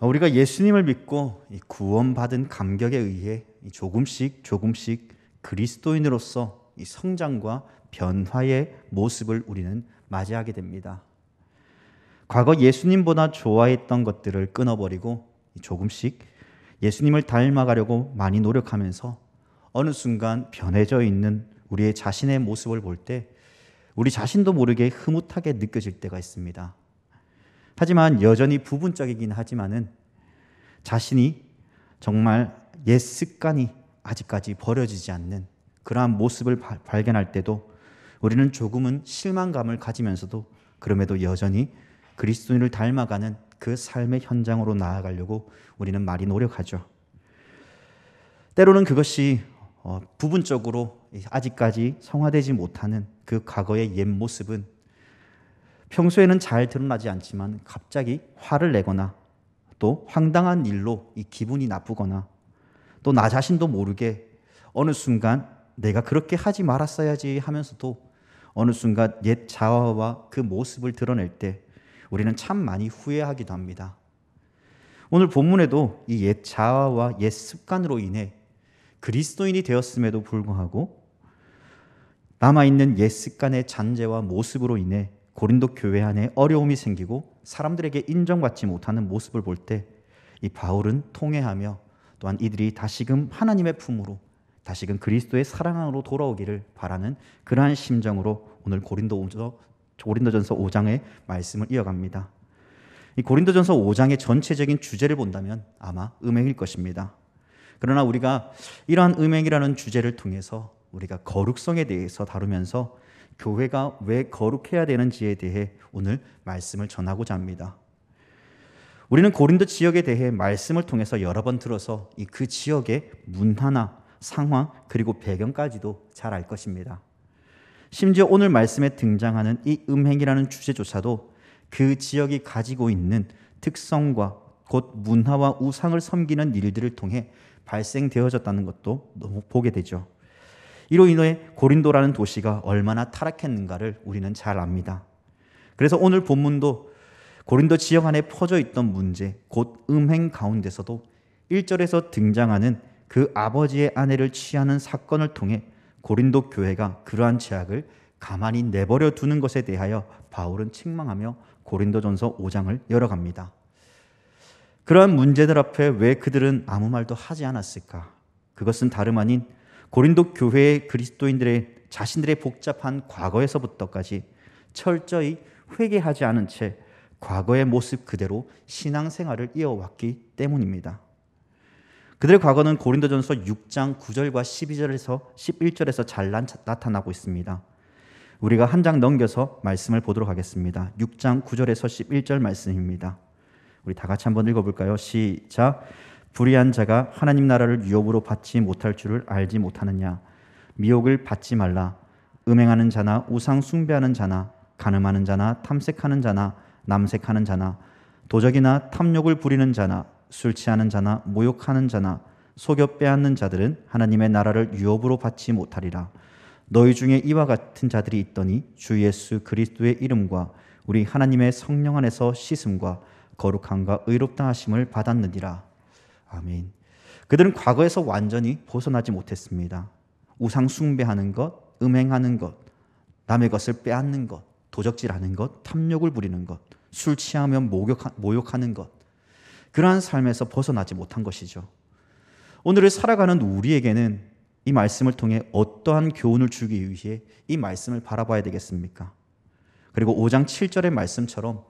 어, 우리가 예수님을 믿고 구원받은 감격에 의해 조금씩 조금씩 그리스도인으로서 성장과 변화의 모습을 우리는 맞이하게 됩니다. 과거 예수님보다 좋아했던 것들을 끊어버리고 조금씩 예수님을 닮아가려고 많이 노력하면서 어느 순간 변해져 있는 우리의 자신의 모습을 볼 때 우리 자신도 모르게 흐뭇하게 느껴질 때가 있습니다. 하지만 여전히 부분적이긴 하지만은 자신이 정말 옛 습관이 아직까지 버려지지 않는 그러한 모습을 바, 발견할 때도 우리는 조금은 실망감을 가지면서도 그럼에도 여전히 그리스도인을 닮아가는 그 삶의 현장으로 나아가려고 우리는 많이 노력하죠. 때로는 그것이 어, 부분적으로 아직까지 성화되지 못하는 그 과거의 옛 모습은 평소에는 잘 드러나지 않지만 갑자기 화를 내거나 또 황당한 일로 이 기분이 나쁘거나 또 나 자신도 모르게 어느 순간 내가 그렇게 하지 말았어야지 하면서도 어느 순간 옛 자아와 그 모습을 드러낼 때 우리는 참 많이 후회하기도 합니다. 오늘 본문에도 이 옛 자아와 옛 습관으로 인해 그리스도인이 되었음에도 불구하고 남아있는 옛 습관의 잔재와 모습으로 인해 고린도 교회 안에 어려움이 생기고 사람들에게 인정받지 못하는 모습을 볼 때 이 바울은 통회하며 또한 이들이 다시금 하나님의 품으로 다시금 그리스도의 사랑 으로 돌아오기를 바라는 그러한 심정으로 오늘 고린도전서 고린도전서 5장의 말씀을 이어갑니다. 이 고린도전서 5장의 전체적인 주제를 본다면 아마 음행일 것입니다. 그러나 우리가 이러한 음행이라는 주제를 통해서 우리가 거룩성에 대해서 다루면서 교회가 왜 거룩해야 되는지에 대해 오늘 말씀을 전하고자 합니다. 우리는 고린도 지역에 대해 말씀을 통해서 여러 번 들어서 이 그 지역의 문화나 상황 그리고 배경까지도 잘 알 것입니다. 심지어 오늘 말씀에 등장하는 이 음행이라는 주제조차도 그 지역이 가지고 있는 특성과 곧 문화와 우상을 섬기는 일들을 통해 발생되어졌다는 것도 너무 보게 되죠. 이로 인해 고린도라는 도시가 얼마나 타락했는가를 우리는 잘 압니다. 그래서 오늘 본문도 고린도 지역 안에 퍼져 있던 문제, 곧 음행 가운데서도 1절에서 등장하는 그 아버지의 아내를 취하는 사건을 통해 고린도 교회가 그러한 죄악을 가만히 내버려 두는 것에 대하여 바울은 책망하며 고린도전서 5장을 열어갑니다. 그러한 문제들 앞에 왜 그들은 아무 말도 하지 않았을까? 그것은 다름 아닌 고린도 교회의 그리스도인들의 자신들의 복잡한 과거에서부터까지 철저히 회개하지 않은 채 과거의 모습 그대로 신앙생활을 이어왔기 때문입니다. 그들의 과거는 고린도전서 6장 9절과 12절에서 11절에서 잘 나타나고 있습니다. 우리가 한 장 넘겨서 말씀을 보도록 하겠습니다. 6장 9절에서 11절 말씀입니다. 우리 다 같이 한번 읽어볼까요? 시작. 불의한 자가 하나님 나라를 유업으로 받지 못할 줄을 알지 못하느냐. 미혹을 받지 말라. 음행하는 자나 우상 숭배하는 자나 가늠하는 자나 탐색하는 자나 남색하는 자나 도적이나 탐욕을 부리는 자나 술 취하는 자나 모욕하는 자나 속여 빼앗는 자들은 하나님의 나라를 유업으로 받지 못하리라. 너희 중에 이와 같은 자들이 있더니 주 예수 그리스도의 이름과 우리 하나님의 성령 안에서 씻음과 거룩함과 의롭다 하심을 받았느니라. 아멘. 그들은 과거에서 완전히 벗어나지 못했습니다. 우상 숭배하는 것, 음행하는 것, 남의 것을 빼앗는 것, 도적질하는 것, 탐욕을 부리는 것, 술 취하면 모욕하, 는 것. 그러한 삶에서 벗어나지 못한 것이죠. 오늘을 살아가는 우리에게는 이 말씀을 통해 어떠한 교훈을 주기 위해 이 말씀을 바라봐야 되겠습니까? 그리고 5장 7절의 말씀처럼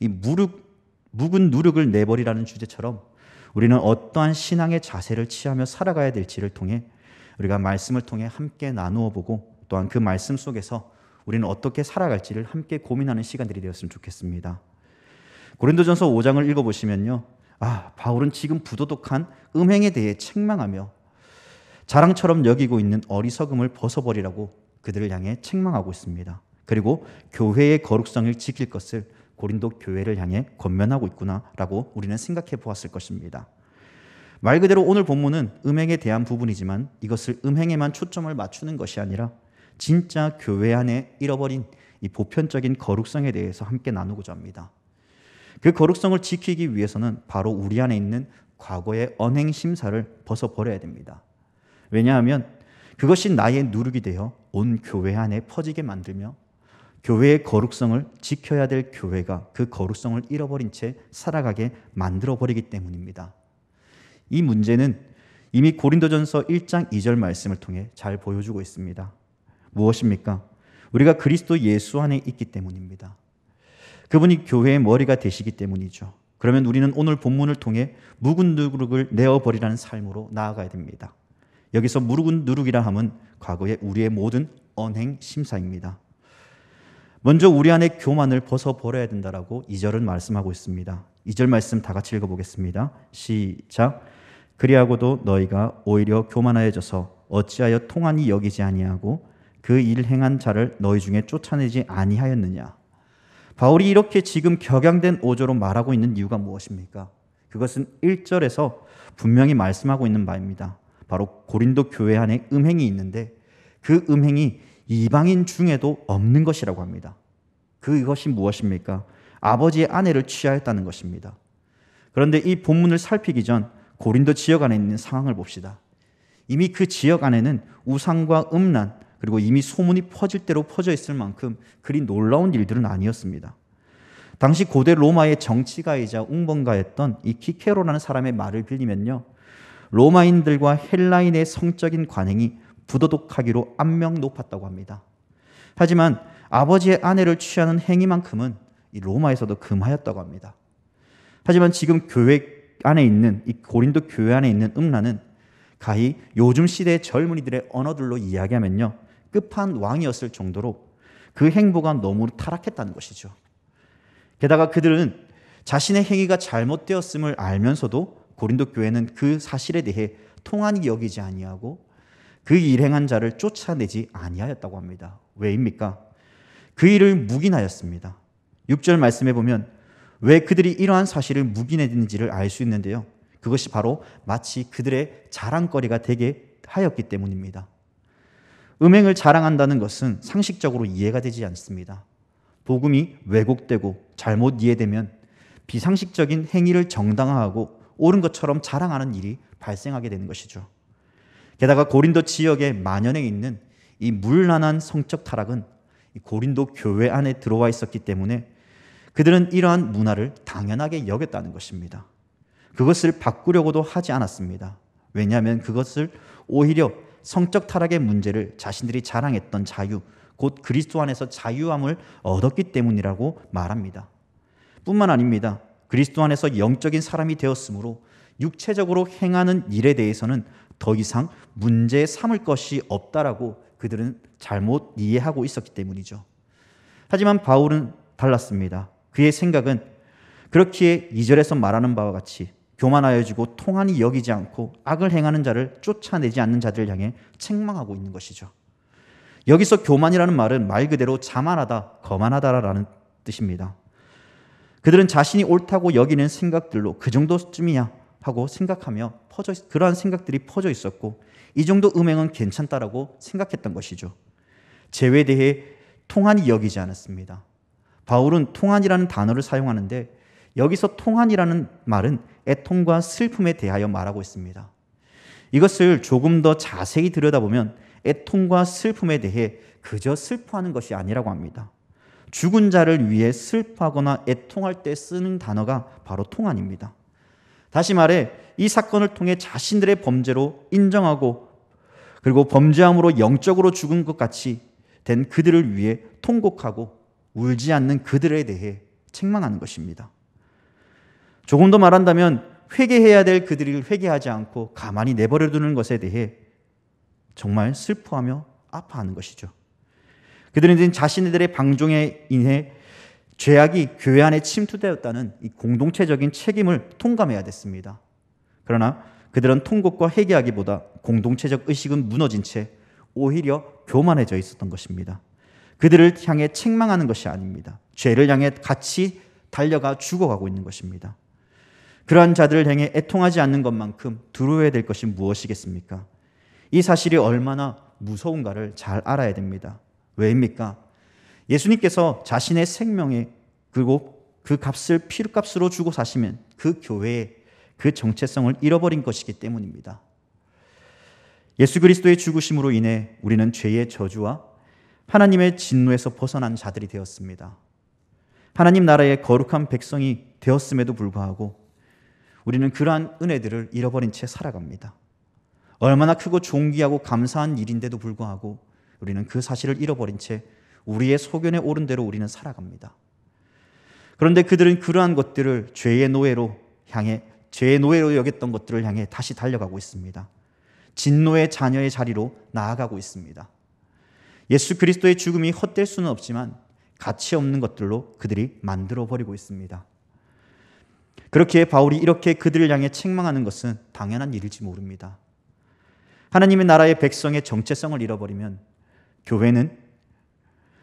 이 무릎 묵은 누룩을 내버리라는 주제처럼 우리는 어떠한 신앙의 자세를 취하며 살아가야 될지를 통해 우리가 말씀을 통해 함께 나누어 보고 또한 그 말씀 속에서 우리는 어떻게 살아갈지를 함께 고민하는 시간들이 되었으면 좋겠습니다. 고린도전서 5장을 읽어 보시면요. 아, 바울은 지금 부도덕한 음행에 대해 책망하며 자랑처럼 여기고 있는 어리석음을 벗어버리라고 그들을 향해 책망하고 있습니다. 그리고 교회의 거룩성을 지킬 것을 고린도 교회를 향해 권면하고 있구나라고 우리는 생각해 보았을 것입니다. 말 그대로 오늘 본문은 음행에 대한 부분이지만 이것을 음행에만 초점을 맞추는 것이 아니라 진짜 교회 안에 잃어버린 이 보편적인 거룩성에 대해서 함께 나누고자 합니다. 그 거룩성을 지키기 위해서는 바로 우리 안에 있는 과거의 언행 심사를 벗어버려야 됩니다. 왜냐하면 그것이 나의 누룩이 되어 온 교회 안에 퍼지게 만들며 교회의 거룩성을 지켜야 될 교회가 그 거룩성을 잃어버린 채 살아가게 만들어버리기 때문입니다. 이 문제는 이미 고린도전서 1장 2절 말씀을 통해 잘 보여주고 있습니다. 무엇입니까? 우리가 그리스도 예수 안에 있기 때문입니다. 그분이 교회의 머리가 되시기 때문이죠. 그러면 우리는 오늘 본문을 통해 묵은 누룩을 내어버리라는 삶으로 나아가야 됩니다. 여기서 무르 누룩이라 함은 과거의 우리의 모든 언행 심사입니다. 먼저 우리 안에 교만을 벗어버려야 된다라고 2절은 말씀하고 있습니다. 2절 말씀 다 같이 읽어보겠습니다. 시작. 그리하고도 너희가 오히려 교만하여져서 어찌하여 통한이 여기지 아니하고 그 일 행한 자를 너희 중에 쫓아내지 아니하였느냐. 바울이 이렇게 지금 격양된 오조로 말하고 있는 이유가 무엇입니까? 그것은 1절에서 분명히 말씀하고 있는 바입니다. 바로 고린도 교회 안에 음행이 있는데 그 음행이 이방인 중에도 없는 것이라고 합니다. 그것이 무엇입니까? 아버지의 아내를 취하였다는 것입니다. 그런데 이 본문을 살피기 전 고린도 지역 안에 있는 상황을 봅시다. 이미 그 지역 안에는 우상과 음란 그리고 이미 소문이 퍼질 대로 퍼져 있을 만큼 그리 놀라운 일들은 아니었습니다. 당시 고대 로마의 정치가이자 웅번가였던 이 키케로라는 사람의 말을 빌리면요. 로마인들과 헬라인의 성적인 관행이 부도덕하기로 안명 높았다고 합니다. 하지만 아버지의 아내를 취하는 행위만큼은 로마에서도 금하였다고 합니다. 하지만 지금 교회 안에 있는 이 고린도 교회 안에 있는 음란은 가히 요즘 시대의 젊은이들의 언어들로 이야기하면요. 끝판 왕이었을 정도로 그 행보가 너무 타락했다는 것이죠. 게다가 그들은 자신의 행위가 잘못되었음을 알면서도 고린도 교회는 그 사실에 대해 통한이 여기지 아니하고 그 일행한 자를 쫓아내지 아니하였다고 합니다. 왜입니까? 그 일을 묵인하였습니다. 6절 말씀해 보면 왜 그들이 이러한 사실을 묵인했는지를 알 수 있는데요. 그것이 바로 마치 그들의 자랑거리가 되게 하였기 때문입니다. 음행을 자랑한다는 것은 상식적으로 이해가 되지 않습니다. 복음이 왜곡되고 잘못 이해되면 비상식적인 행위를 정당화하고 옳은 것처럼 자랑하는 일이 발생하게 되는 것이죠. 게다가 고린도 지역에만연해 있는 이 물란한 성적 타락은 고린도 교회 안에 들어와 있었기 때문에 그들은 이러한 문화를 당연하게 여겼다는 것입니다. 그것을 바꾸려고도 하지 않았습니다. 왜냐하면 그것을 오히려 성적 타락의 문제를 자신들이 자랑했던 자유, 곧 그리스도 안에서 자유함을 얻었기 때문이라고 말합니다. 뿐만 아닙니다. 그리스도 안에서 영적인 사람이 되었으므로 육체적으로 행하는 일에 대해서는 더 이상 문제 삼을 것이 없다라고 그들은 잘못 이해하고 있었기 때문이죠. 하지만 바울은 달랐습니다. 그의 생각은 그렇기에 이절에서 말하는 바와 같이 교만하여 지고 통한이 여기지 않고 악을 행하는 자를 쫓아내지 않는 자들을 향해 책망하고 있는 것이죠. 여기서 교만이라는 말은 말 그대로 자만하다, 거만하다라는 뜻입니다. 그들은 자신이 옳다고 여기는 생각들로 그 정도쯤이야 하고 생각하며 퍼져 있, 그러한 생각들이 퍼져 있었고 이 정도 음행은 괜찮다라고 생각했던 것이죠. 죄에 대해 통한이 여기지 않았습니다. 바울은 통한이라는 단어를 사용하는데 여기서 통한이라는 말은 애통과 슬픔에 대하여 말하고 있습니다. 이것을 조금 더 자세히 들여다보면 애통과 슬픔에 대해 그저 슬퍼하는 것이 아니라고 합니다. 죽은 자를 위해 슬퍼하거나 애통할 때 쓰는 단어가 바로 통한입니다. 다시 말해 이 사건을 통해 자신들의 범죄로 인정하고 그리고 범죄함으로 영적으로 죽은 것 같이 된 그들을 위해 통곡하고 울지 않는 그들에 대해 책망하는 것입니다. 조금 더 말한다면 회개해야 될 그들을 회개하지 않고 가만히 내버려 두는 것에 대해 정말 슬퍼하며 아파하는 것이죠. 그들은 자신들의 방종에 인해 죄악이 교회 안에 침투되었다는 이 공동체적인 책임을 통감해야 됐습니다. 그러나 그들은 통곡과 회개하기보다 공동체적 의식은 무너진 채 오히려 교만해져 있었던 것입니다. 그들을 향해 책망하는 것이 아닙니다. 죄를 향해 같이 달려가 죽어가고 있는 것입니다. 그러한 자들을 향해 애통하지 않는 것만큼 두려워해야 될 것이 무엇이겠습니까? 이 사실이 얼마나 무서운가를 잘 알아야 됩니다. 왜입니까? 예수님께서 자신의 생명에 그리고 그 값을 필값으로 주고 사시면 그 교회의 그 정체성을 잃어버린 것이기 때문입니다. 예수 그리스도의 죽으심으로 인해 우리는 죄의 저주와 하나님의 진노에서 벗어난 자들이 되었습니다. 하나님 나라의 거룩한 백성이 되었음에도 불구하고 우리는 그러한 은혜들을 잃어버린 채 살아갑니다. 얼마나 크고 존귀하고 감사한 일인데도 불구하고 우리는 그 사실을 잃어버린 채 우리의 소견에 오른 대로 우리는 살아갑니다. 그런데 그들은 그러한 것들을 죄의 노예로 향해 죄의 노예로 여겼던 것들을 향해 다시 달려가고 있습니다. 진노의 자녀의 자리로 나아가고 있습니다. 예수 그리스도의 죽음이 헛될 수는 없지만 가치 없는 것들로 그들이 만들어 버리고 있습니다. 그렇기에 바울이 이렇게 그들을 향해 책망하는 것은 당연한 일일지 모릅니다. 하나님의 나라의 백성의 정체성을 잃어버리면 교회는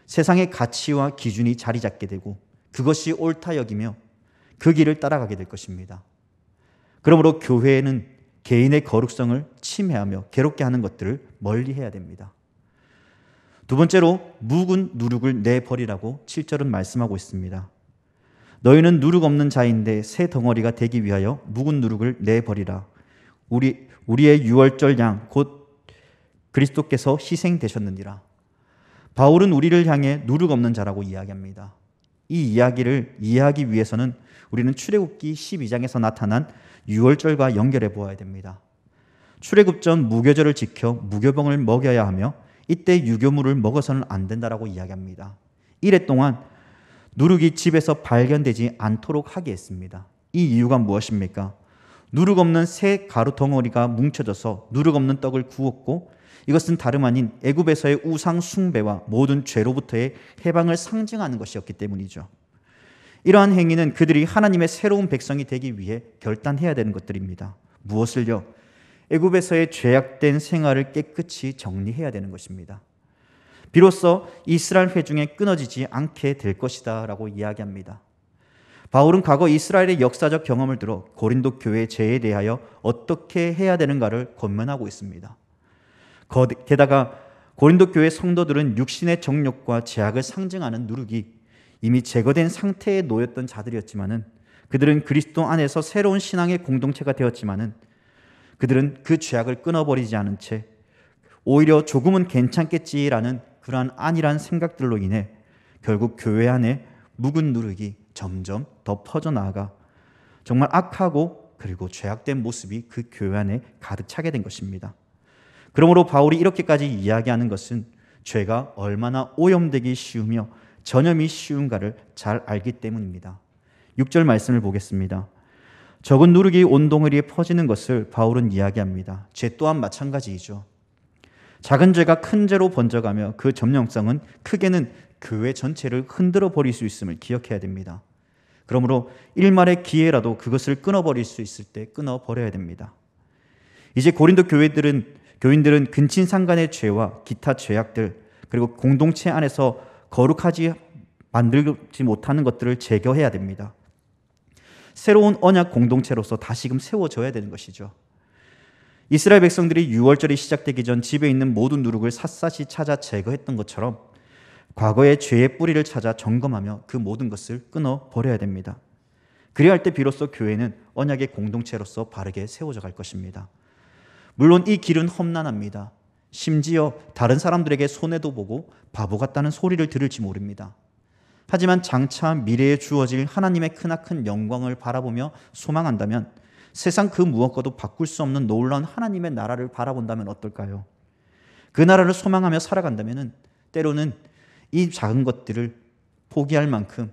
세상의 가치와 기준이 자리 잡게 되고 그것이 옳다 여기며 그 길을 따라가게 될 것입니다. 그러므로 교회는 개인의 거룩성을 침해하며 괴롭게 하는 것들을 멀리 해야 됩니다. 두 번째로 묵은 누룩을 내버리라고 7절은 말씀하고 있습니다. 너희는 누룩 없는 자인데 새 덩어리가 되기 위하여 묵은 누룩을 내버리라. 우리 우리의 유월절 양 곧 그리스도께서 희생되셨느니라. 바울은 우리를 향해 누룩 없는 자라고 이야기합니다. 이 이야기를 이해하기 위해서는 우리는 출애굽기 12장에서 나타난 유월절과 연결해 보아야 됩니다. 출애굽 전 무교절을 지켜 무교병을 먹여야 하며 이때 유교물을 먹어서는 안 된다라고 이야기합니다. 이래 동안 누룩이 집에서 발견되지 않도록 하게 했습니다. 이 이유가 무엇입니까? 누룩 없는 새 가루 덩어리가 뭉쳐져서 누룩 없는 떡을 구웠고 이것은 다름 아닌 애굽에서의 우상 숭배와 모든 죄로부터의 해방을 상징하는 것이었기 때문이죠. 이러한 행위는 그들이 하나님의 새로운 백성이 되기 위해 결단해야 되는 것들입니다. 무엇을요? 애굽에서의 죄악된 생활을 깨끗이 정리해야 되는 것입니다. 비로소 이스라엘 회중에 끊어지지 않게 될 것이다라고 이야기합니다. 바울은 과거 이스라엘의 역사적 경험을 들어 고린도 교회의 죄에 대하여 어떻게 해야 되는가를 권면하고 있습니다. 게다가 고린도 교회 성도들은 육신의 정욕과 제약을 상징하는 누룩이 이미 제거된 상태에 놓였던 자들이었지만은 그들은 그리스도 안에서 새로운 신앙의 공동체가 되었지만은 그들은 그 죄악을 끊어버리지 않은 채 오히려 조금은 괜찮겠지라는 그러한 안일한 생각들로 인해 결국 교회 안에 묵은 누룩이 점점 더 퍼져나가 정말 악하고 그리고 죄악된 모습이 그 교회 안에 가득 차게 된 것입니다. 그러므로 바울이 이렇게까지 이야기하는 것은 죄가 얼마나 오염되기 쉬우며 전염이 쉬운가를 잘 알기 때문입니다. 6절 말씀을 보겠습니다. 적은 누룩이 온 동에리에 퍼지는 것을 바울은 이야기합니다. 죄 또한 마찬가지이죠. 작은 죄가 큰 죄로 번져가며 그 점령성은 크게는 교회 그 전체를 흔들어 버릴 수 있음을 기억해야 됩니다. 그러므로 일말의 기회라도 그것을 끊어버릴 수 있을 때 끊어버려야 됩니다. 이제 고린도 교회들은 교인들은 근친 상간의 죄와 기타 죄악들 그리고 공동체 안에서 거룩하지 만들지 못하는 것들을 제거해야 됩니다. 새로운 언약 공동체로서 다시금 세워져야 되는 것이죠. 이스라엘 백성들이 6월절이 시작되기 전 집에 있는 모든 누룩을 샅샅이 찾아 제거했던 것처럼 과거의 죄의 뿌리를 찾아 점검하며 그 모든 것을 끊어 버려야 됩니다. 그리할 때 비로소 교회는 언약의 공동체로서 바르게 세워져 갈 것입니다. 물론 이 길은 험난합니다. 심지어 다른 사람들에게 손해도 보고 바보 같다는 소리를 들을지 모릅니다. 하지만 장차 미래에 주어질 하나님의 크나큰 영광을 바라보며 소망한다면 세상 그 무엇과도 바꿀 수 없는 놀라운 하나님의 나라를 바라본다면 어떨까요? 그 나라를 소망하며 살아간다면 때로는 이 작은 것들을 포기할 만큼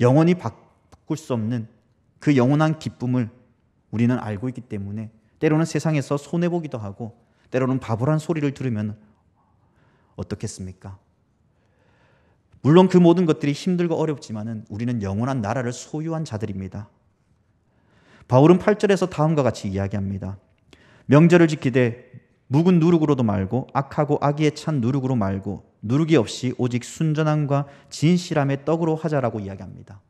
영원히 바꿀 수 없는 그 영원한 기쁨을 우리는 알고 있기 때문에 때로는 세상에서 손해보기도 하고 때로는 바보란 소리를 들으면 어떻겠습니까? 물론 그 모든 것들이 힘들고 어렵지만은 우리는 영원한 나라를 소유한 자들입니다. 바울은 8절에서 다음과 같이 이야기합니다. 명절을 지키되 묵은 누룩으로도 말고 악하고 악의에 찬 누룩으로 말고 누룩이 없이 오직 순전함과 진실함의 떡으로 하자라고 이야기합니다.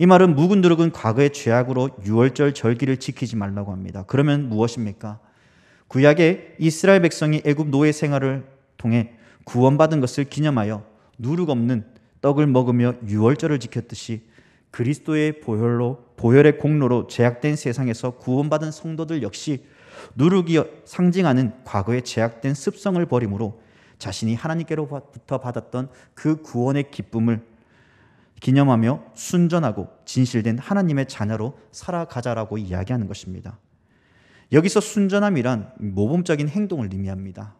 이 말은 묵은 누룩은 과거의 죄악으로 유월절 절기를 지키지 말라고 합니다. 그러면 무엇입니까? 구약의 이스라엘 백성이 애굽 노예 생활을 통해 구원받은 것을 기념하여 누룩 없는 떡을 먹으며 유월절을 지켰듯이 그리스도의 보혈로 보혈의 공로로 제약된 세상에서 구원받은 성도들 역시 누룩이 상징하는 과거의 제약된 습성을 버림으로 자신이 하나님께로부터 받았던 그 구원의 기쁨을 기념하며 순전하고 진실된 하나님의 자녀로 살아가자라고 이야기하는 것입니다. 여기서 순전함이란 모범적인 행동을 의미합니다.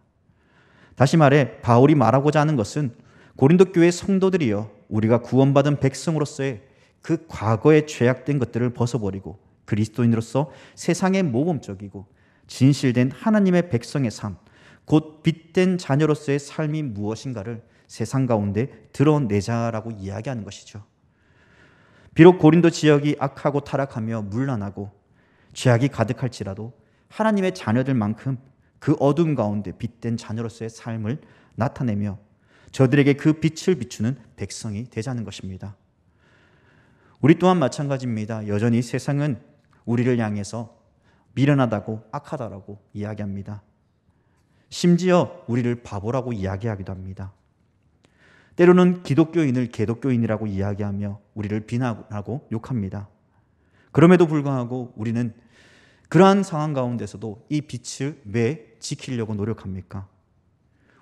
다시 말해 바울이 말하고자 하는 것은 고린도 교회 성도들이여 우리가 구원받은 백성으로서의 그 과거의 죄악된 것들을 벗어버리고 그리스도인으로서 세상의 모범적이고 진실된 하나님의 백성의 삶, 곧 빛된 자녀로서의 삶이 무엇인가를 세상 가운데 드러내자라고 이야기하는 것이죠. 비록 고린도 지역이 악하고 타락하며 물란하고 죄악이 가득할지라도 하나님의 자녀들만큼 그 어둠 가운데 빛된 자녀로서의 삶을 나타내며 저들에게 그 빛을 비추는 백성이 되자는 것입니다. 우리 또한 마찬가지입니다. 여전히 세상은 우리를 향해서 미련하다고 악하다라고 이야기합니다. 심지어 우리를 바보라고 이야기하기도 합니다. 때로는 기독교인을 개독교인이라고 이야기하며 우리를 비난하고 욕합니다. 그럼에도 불구하고 우리는 그러한 상황 가운데서도 이 빛을 왜 지키려고 노력합니까?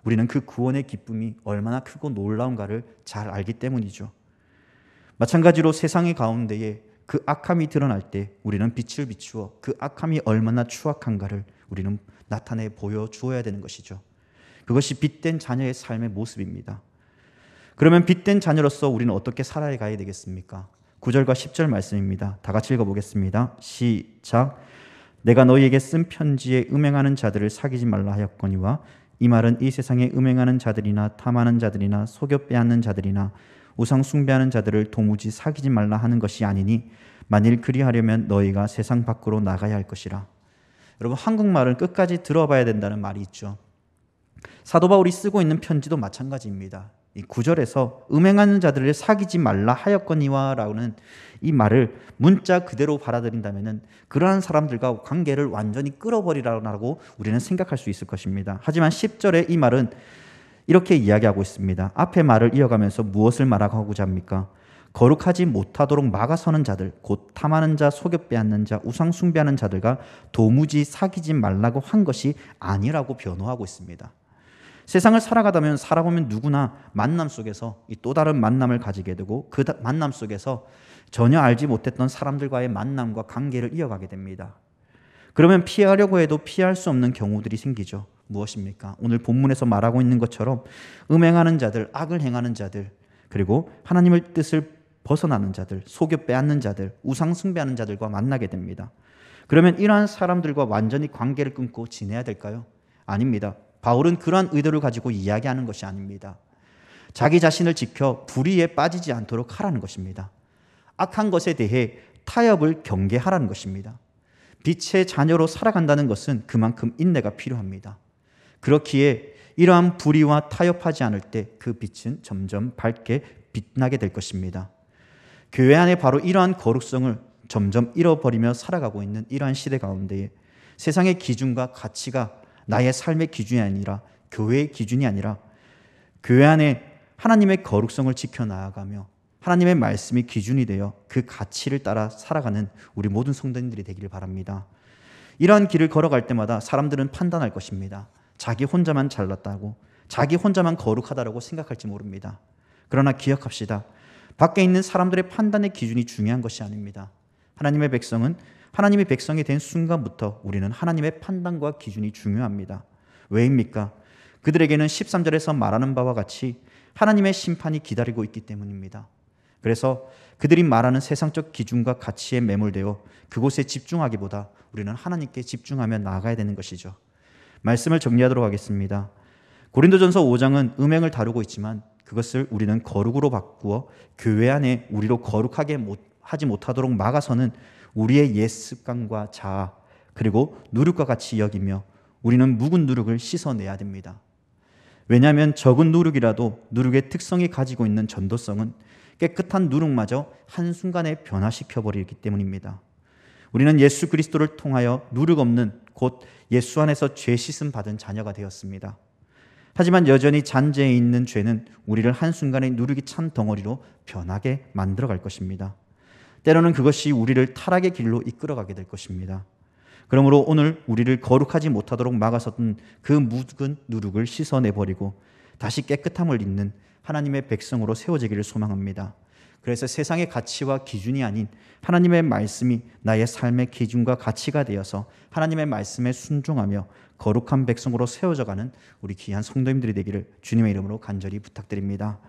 우리는 그 구원의 기쁨이 얼마나 크고 놀라운가를 잘 알기 때문이죠. 마찬가지로 세상의 가운데에 그 악함이 드러날 때 우리는 빛을 비추어 그 악함이 얼마나 추악한가를 우리는 나타내 보여주어야 되는 것이죠. 그것이 빛된 자녀의 삶의 모습입니다. 그러면 빚된 자녀로서 우리는 어떻게 살아가야 되겠습니까? 9절과 10절 말씀입니다. 다 같이 읽어보겠습니다. 시작. 내가 너희에게 쓴 편지에 음행하는 자들을 사귀지 말라 하였거니와 이 말은 이 세상에 음행하는 자들이나 탐하는 자들이나 속여 빼앗는 자들이나 우상 숭배하는 자들을 도무지 사귀지 말라 하는 것이 아니니 만일 그리하려면 너희가 세상 밖으로 나가야 할 것이라. 여러분 한국말은 끝까지 들어봐야 된다는 말이 있죠. 사도 바울이 쓰고 있는 편지도 마찬가지입니다. 이 구절에서 음행하는 자들을 사귀지 말라 하였거니와라는 이 말을 문자 그대로 받아들인다면은 그러한 사람들과 관계를 완전히 끌어버리라고 우리는 생각할 수 있을 것입니다. 하지만 10절에 이 말은 이렇게 이야기하고 있습니다. 앞에 말을 이어가면서 무엇을 말하고자 합니까? 거룩하지 못하도록 막아서는 자들, 곧 탐하는 자, 속여 빼앗는 자, 우상 숭배하는 자들과 도무지 사귀지 말라고 한 것이 아니라고 변호하고 있습니다. 세상을 살아가다면 살아보면 누구나 만남 속에서 이또 다른 만남을 가지게 되고 그 만남 속에서 전혀 알지 못했던 사람들과의 만남과 관계를 이어가게 됩니다. 그러면 피하려고 해도 피할 수 없는 경우들이 생기죠. 무엇입니까? 오늘 본문에서 말하고 있는 것처럼 음행하는 자들, 악을 행하는 자들, 그리고 하나님의 뜻을 벗어나는 자들, 속여 빼앗는 자들, 우상 승배하는 자들과 만나게 됩니다. 그러면 이러한 사람들과 완전히 관계를 끊고 지내야 될까요? 아닙니다. 바울은 그러한 의도를 가지고 이야기하는 것이 아닙니다. 자기 자신을 지켜 불의에 빠지지 않도록 하라는 것입니다. 악한 것에 대해 타협을 경계하라는 것입니다. 빛의 자녀로 살아간다는 것은 그만큼 인내가 필요합니다. 그렇기에 이러한 불의와 타협하지 않을 때 그 빛은 점점 밝게 빛나게 될 것입니다. 교회 안에 바로 이러한 거룩성을 점점 잃어버리며 살아가고 있는 이러한 시대 가운데에 세상의 기준과 가치가 나의 삶의 기준이 아니라 교회의 기준이 아니라 교회 안에 하나님의 거룩성을 지켜 나아가며 하나님의 말씀이 기준이 되어 그 가치를 따라 살아가는 우리 모든 성도님들이 되기를 바랍니다. 이러한 길을 걸어갈 때마다 사람들은 판단할 것입니다. 자기 혼자만 잘났다고, 자기 혼자만 거룩하다라고 생각할지 모릅니다. 그러나 기억합시다. 밖에 있는 사람들의 판단의 기준이 중요한 것이 아닙니다. 하나님의 백성은 하나님의 백성이 된 순간부터 우리는 하나님의 판단과 기준이 중요합니다. 왜입니까? 그들에게는 13절에서 말하는 바와 같이 하나님의 심판이 기다리고 있기 때문입니다. 그래서 그들이 말하는 세상적 기준과 가치에 매몰되어 그곳에 집중하기보다 우리는 하나님께 집중하며 나아가야 되는 것이죠. 말씀을 정리하도록 하겠습니다. 고린도전서 5장은 음행을 다루고 있지만 그것을 우리는 거룩으로 바꾸어 교회 안에 우리로 거룩하게 못, 하지 못하도록 막아서는 우리의 옛 습관과 자아 그리고 누룩과 같이 여기며 우리는 묵은 누룩을 씻어내야 됩니다. 왜냐하면 적은 누룩이라도 누룩의 특성이 가지고 있는 전도성은 깨끗한 누룩마저 한순간에 변화시켜버리기 때문입니다. 우리는 예수 그리스도를 통하여 누룩 없는 곧 예수 안에서 죄 씻음 받은 자녀가 되었습니다. 하지만 여전히 잔재에 있는 죄는 우리를 한순간에 누룩이 찬 덩어리로 변하게 만들어갈 것입니다. 때로는 그것이 우리를 타락의 길로 이끌어가게 될 것입니다. 그러므로 오늘 우리를 거룩하지 못하도록 막아섰던 그 묵은 누룩을 씻어내버리고 다시 깨끗함을 잇는 하나님의 백성으로 세워지기를 소망합니다. 그래서 세상의 가치와 기준이 아닌 하나님의 말씀이 나의 삶의 기준과 가치가 되어서 하나님의 말씀에 순종하며 거룩한 백성으로 세워져가는 우리 귀한 성도님들이 되기를 주님의 이름으로 간절히 부탁드립니다.